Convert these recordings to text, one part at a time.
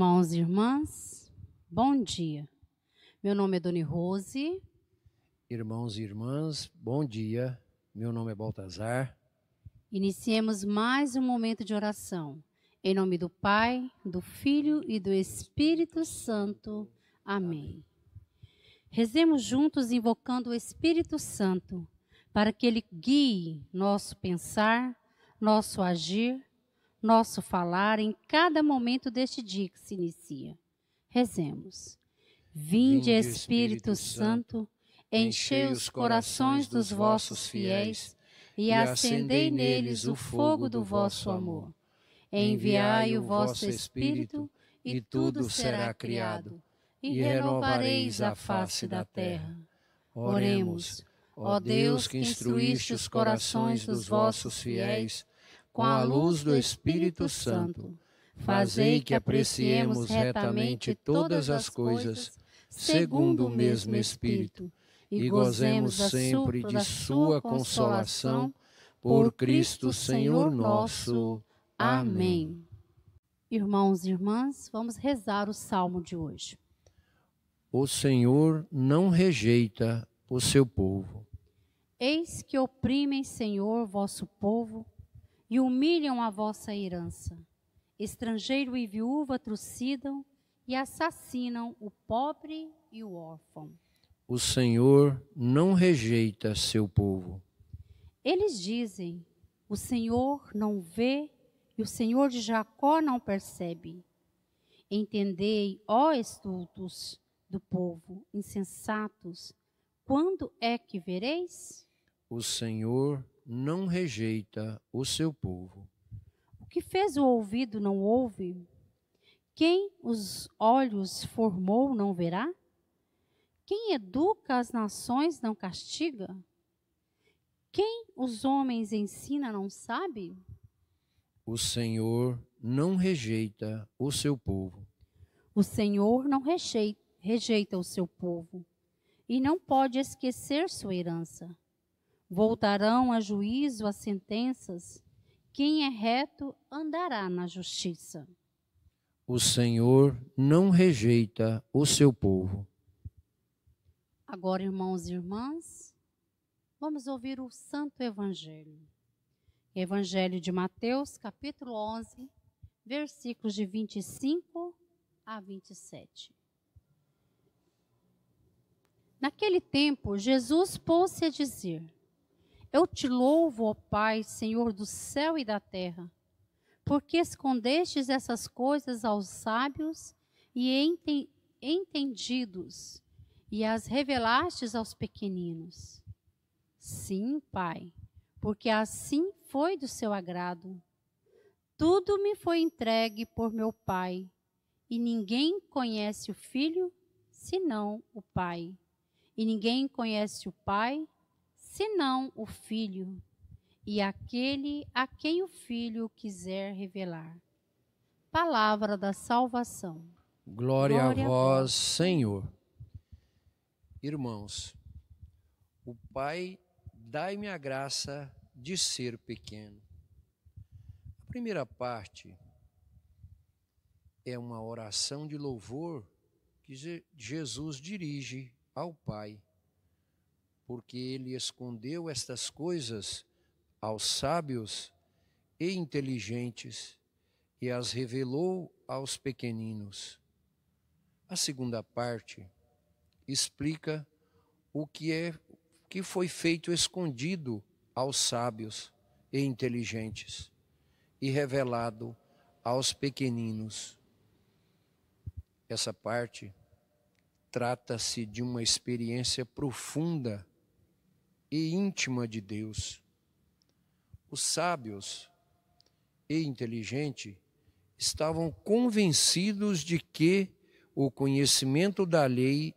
irmãos e irmãs, bom dia. Meu nome é Doni Rose. Irmãos e irmãs, bom dia. Meu nome é Baltazar. Iniciemos mais um momento de oração. Em nome do Pai, do Filho e do Espírito Santo. Amém. Rezemos juntos invocando o Espírito Santo, para que ele guie nosso pensar, nosso agir nosso falar em cada momento deste dia que se inicia. Rezemos. Vinde, Espírito Santo, enchei os corações dos vossos fiéis e acendei neles o fogo do vosso amor. Enviai o vosso Espírito e tudo será criado, e renovareis a face da terra. Oremos, ó Deus que instruíste os corações dos vossos fiéis com a luz do Espírito Santo, fazei que apreciemos retamente todas as coisas, segundo o mesmo Espírito, e gozemos sempre de Sua consolação, por Cristo Senhor nosso. Amém. Irmãos e irmãs, vamos rezar o salmo de hoje. O Senhor não rejeita o seu povo. Eis que oprimem, Senhor, vosso povo, e humilham a vossa herança. Estrangeiro e viúva trucidam e assassinam o pobre e o órfão. O Senhor não rejeita seu povo. Eles dizem: O Senhor não vê e o Senhor de Jacó não percebe. Entendei, ó estultos do povo, insensatos, quando é que vereis? O Senhor não rejeita o seu povo. O que fez o ouvido não ouve? Quem os olhos formou não verá? Quem educa as nações não castiga? Quem os homens ensina não sabe? O Senhor não rejeita o seu povo. O Senhor não rejeita, rejeita o seu povo e não pode esquecer sua herança. Voltarão a juízo as sentenças. Quem é reto andará na justiça. O Senhor não rejeita o seu povo. Agora, irmãos e irmãs, vamos ouvir o Santo Evangelho. Evangelho de Mateus, capítulo 11, versículos de 25 a 27. Naquele tempo, Jesus pôs-se a dizer eu te louvo, ó Pai, Senhor do céu e da terra, porque escondestes essas coisas aos sábios e entendidos e as revelastes aos pequeninos. Sim, Pai, porque assim foi do seu agrado. Tudo me foi entregue por meu Pai, e ninguém conhece o Filho senão o Pai. E ninguém conhece o Pai senão o Filho, e aquele a quem o Filho quiser revelar. Palavra da salvação. Glória, Glória a vós, Senhor. Irmãos, o Pai dai-me a graça de ser pequeno. A primeira parte é uma oração de louvor que Jesus dirige ao Pai porque ele escondeu estas coisas aos sábios e inteligentes e as revelou aos pequeninos. A segunda parte explica o que é que foi feito escondido aos sábios e inteligentes e revelado aos pequeninos. Essa parte trata-se de uma experiência profunda e íntima de Deus. Os sábios e inteligentes estavam convencidos de que o conhecimento da lei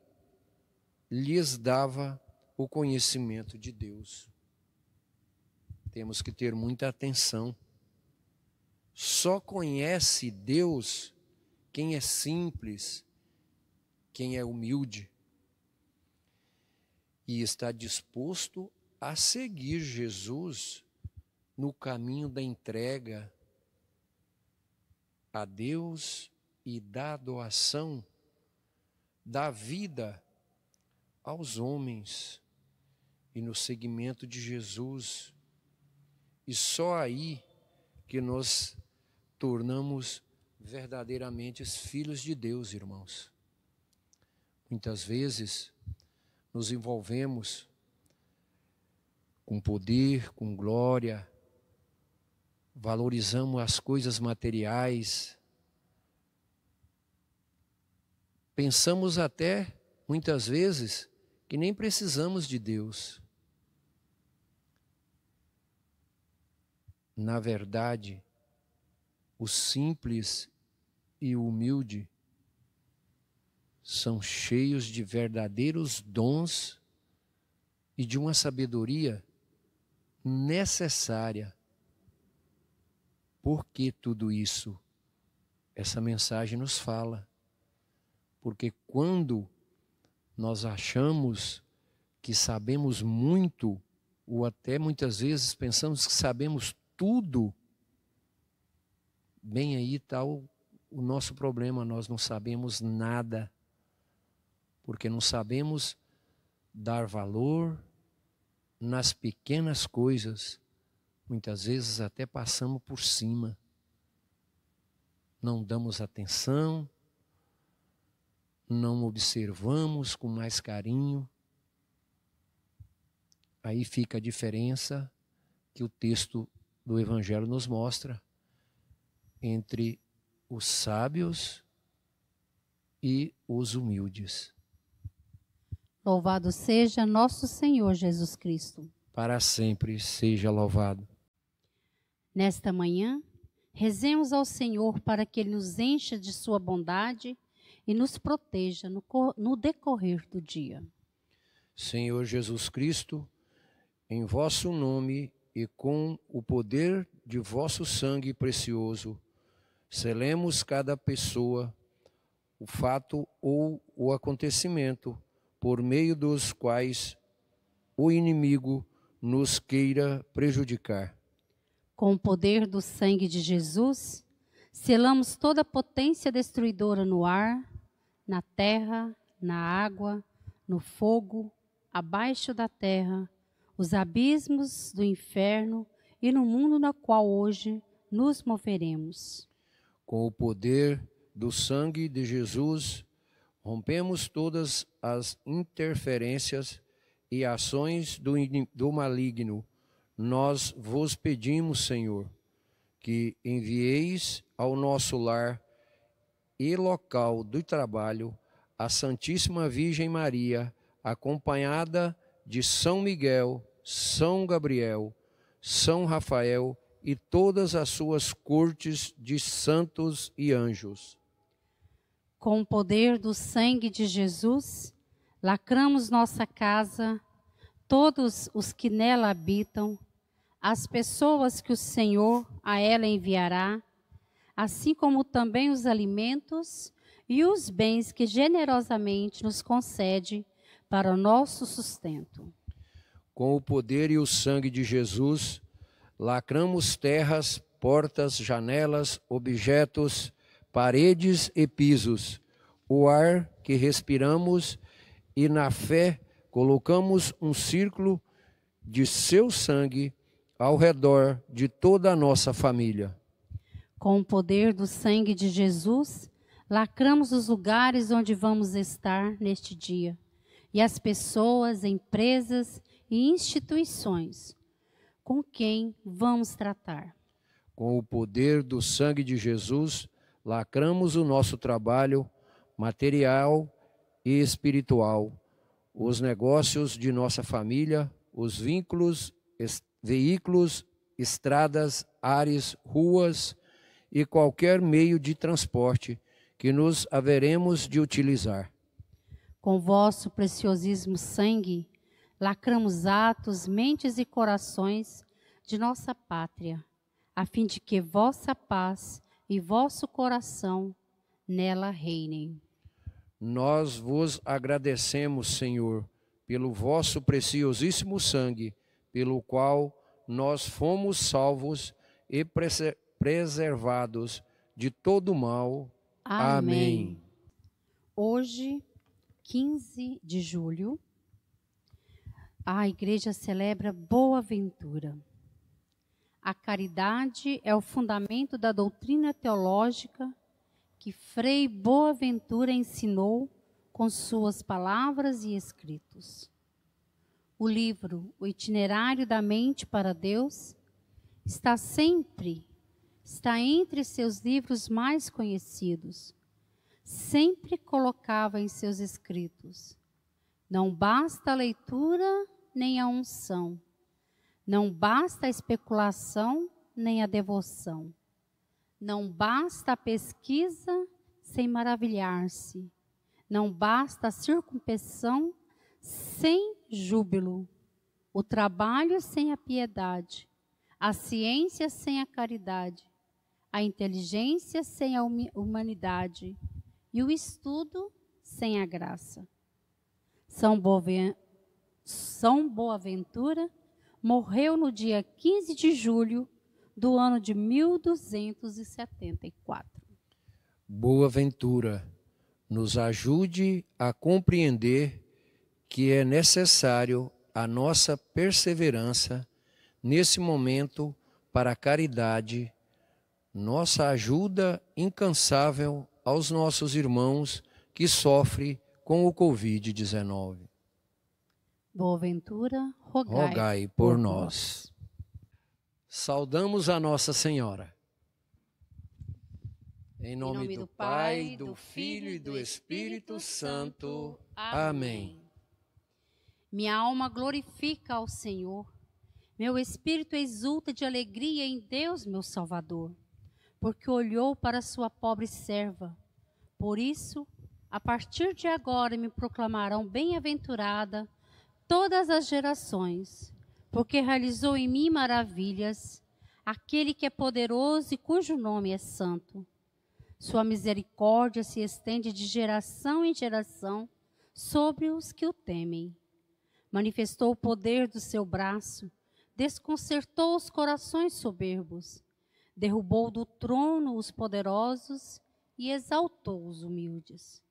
lhes dava o conhecimento de Deus. Temos que ter muita atenção. Só conhece Deus quem é simples, quem é humilde e está disposto a seguir Jesus no caminho da entrega a Deus e da doação da vida aos homens e no seguimento de Jesus. E só aí que nós tornamos verdadeiramente filhos de Deus, irmãos. Muitas vezes nos envolvemos com poder, com glória, valorizamos as coisas materiais, pensamos até, muitas vezes, que nem precisamos de Deus. Na verdade, o simples e o humilde são cheios de verdadeiros dons e de uma sabedoria necessária. Por que tudo isso? Essa mensagem nos fala. Porque quando nós achamos que sabemos muito, ou até muitas vezes pensamos que sabemos tudo, bem aí está o, o nosso problema, nós não sabemos nada porque não sabemos dar valor nas pequenas coisas. Muitas vezes até passamos por cima. Não damos atenção, não observamos com mais carinho. Aí fica a diferença que o texto do Evangelho nos mostra entre os sábios e os humildes. Louvado seja nosso Senhor Jesus Cristo. Para sempre seja louvado. Nesta manhã, rezemos ao Senhor para que Ele nos encha de Sua bondade e nos proteja no, no decorrer do dia. Senhor Jesus Cristo, em vosso nome e com o poder de vosso sangue precioso, selemos cada pessoa o fato ou o acontecimento por meio dos quais o inimigo nos queira prejudicar. Com o poder do sangue de Jesus, selamos toda a potência destruidora no ar, na terra, na água, no fogo, abaixo da terra, os abismos do inferno e no mundo no qual hoje nos moveremos. Com o poder do sangue de Jesus, Rompemos todas as interferências e ações do, do maligno. Nós vos pedimos, Senhor, que envieis ao nosso lar e local do trabalho a Santíssima Virgem Maria, acompanhada de São Miguel, São Gabriel, São Rafael e todas as suas cortes de santos e anjos com o poder do sangue de Jesus, lacramos nossa casa, todos os que nela habitam, as pessoas que o Senhor a ela enviará, assim como também os alimentos e os bens que generosamente nos concede para o nosso sustento. Com o poder e o sangue de Jesus, lacramos terras, portas, janelas, objetos, paredes e pisos, o ar que respiramos e na fé colocamos um círculo de seu sangue ao redor de toda a nossa família. Com o poder do sangue de Jesus, lacramos os lugares onde vamos estar neste dia e as pessoas, empresas e instituições com quem vamos tratar. Com o poder do sangue de Jesus, lacramos o nosso trabalho material e espiritual, os negócios de nossa família, os vínculos, est veículos, estradas, ares, ruas e qualquer meio de transporte que nos haveremos de utilizar. Com vosso preciosíssimo sangue, lacramos atos, mentes e corações de nossa pátria, a fim de que vossa paz e vosso coração nela reinem. Nós vos agradecemos, Senhor, pelo vosso preciosíssimo sangue, pelo qual nós fomos salvos e preservados de todo mal. Amém. Amém. Hoje, 15 de julho, a igreja celebra Boa Ventura. A caridade é o fundamento da doutrina teológica que Frei Boaventura ensinou com suas palavras e escritos. O livro O Itinerário da Mente para Deus está sempre, está entre seus livros mais conhecidos. Sempre colocava em seus escritos: Não basta a leitura nem a unção não basta a especulação nem a devoção. Não basta a pesquisa sem maravilhar-se. Não basta a circunpensão sem júbilo. O trabalho sem a piedade. A ciência sem a caridade. A inteligência sem a humanidade. E o estudo sem a graça. São Boaventura morreu no dia 15 de julho do ano de 1274. Boa Ventura, nos ajude a compreender que é necessário a nossa perseverança nesse momento para a caridade, nossa ajuda incansável aos nossos irmãos que sofrem com o Covid-19. Boa ventura, rogai, rogai por, por nós. nós. Saudamos a Nossa Senhora. Em nome, em nome do, do, Pai, do Filho e do Espírito, Espírito Santo. Amém. Minha alma glorifica ao Senhor. Meu espírito exulta de alegria em Deus, meu Salvador, porque olhou para sua pobre serva. Por isso, a partir de agora me proclamarão bem-aventurada todas as gerações, porque realizou em mim maravilhas, aquele que é poderoso e cujo nome é santo. Sua misericórdia se estende de geração em geração sobre os que o temem. Manifestou o poder do seu braço, desconcertou os corações soberbos, derrubou do trono os poderosos e exaltou os humildes.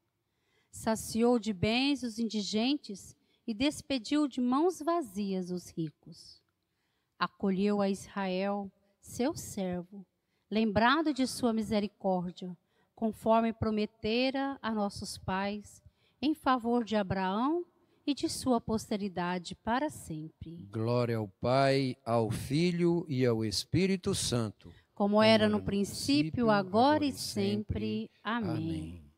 Saciou de bens os indigentes e despediu de mãos vazias os ricos. Acolheu a Israel, seu servo, lembrado de sua misericórdia, conforme prometera a nossos pais, em favor de Abraão e de sua posteridade para sempre. Glória ao Pai, ao Filho e ao Espírito Santo. Como, era no princípio, agora, e sempre. sempre. Amém. Amém.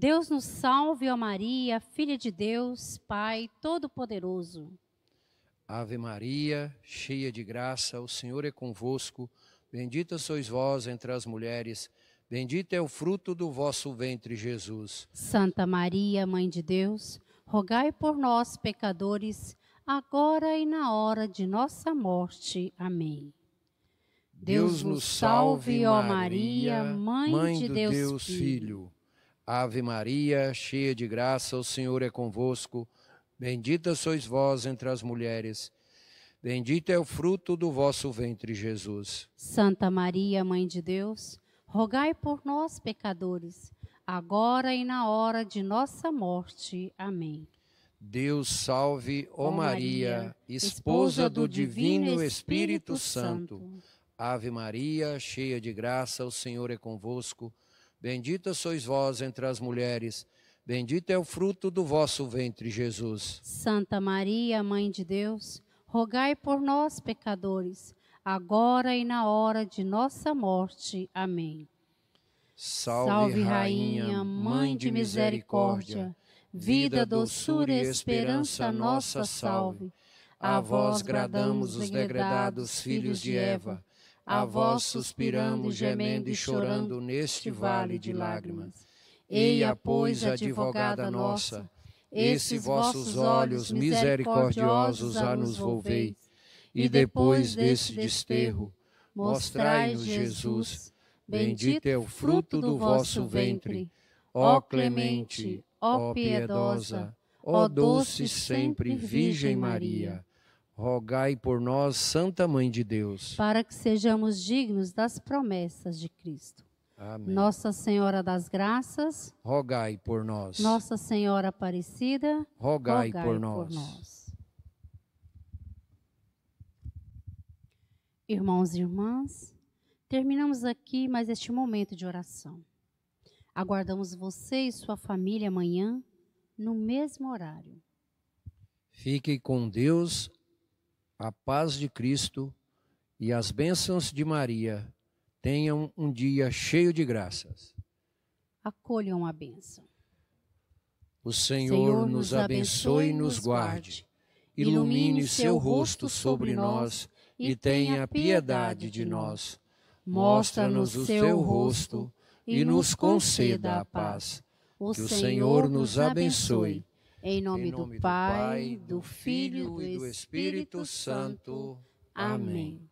Deus nos salve, ó Maria, filha de Deus, Pai Todo-Poderoso. Ave Maria, cheia de graça, o Senhor é convosco. Bendita sois vós entre as mulheres, bendito é o fruto do vosso ventre, Jesus. Santa Maria, Mãe de Deus, rogai por nós, pecadores, agora e na hora de nossa morte. Amém. Deus, nos salve, ó Maria, Mãe, de Deus, Deus Filho. Ave Maria, cheia de graça, o Senhor é convosco. Bendita sois vós entre as mulheres. Bendito é o fruto do vosso ventre, Jesus. Santa Maria, Mãe de Deus, rogai por nós, pecadores, agora e na hora de nossa morte. Amém. Deus salve, ó Maria, esposa do Divino Espírito Santo. Ave Maria, cheia de graça, o Senhor é convosco. Bendita sois vós entre as mulheres, bendito é o fruto do vosso ventre, Jesus. Santa Maria, Mãe de Deus, rogai por nós, pecadores, agora e na hora de nossa morte. Amém. Salve, Salve Rainha, Rainha, Mãe de misericórdia, vida, doçura e esperança nossa, salve. A vós gradamos os degredados filhos de Eva a vós suspiramos, gemendo e chorando neste vale de lágrimas. Eia, pois, advogada nossa, esses vossos olhos misericordiosos a nos volvei, e depois desse desterro, mostrai-nos Jesus, bendito é o fruto do vosso ventre. Ó clemente, ó piedosa, ó doce sempre Virgem Maria rogai por nós, Santa Mãe de Deus, para que sejamos dignos das promessas de Cristo. Amém. Nossa Senhora das Graças, rogai por nós. Nossa Senhora Aparecida, rogai, rogai por, nós. por, nós. Irmãos e irmãs, terminamos aqui mais este momento de oração. Aguardamos você e sua família amanhã, no mesmo horário. Fique com Deus a paz de Cristo e as bênçãos de Maria tenham um dia cheio de graças. Acolham a bênção. O Senhor, Senhor nos abençoe e nos guarde, ilumine seu rosto sobre nós e tenha piedade de nós. Mostra-nos o seu rosto e nos conceda a paz. Que o Senhor nos abençoe em nome, em nome do, do, Pai, do Filho e do Espírito, Espírito Santo. Amém.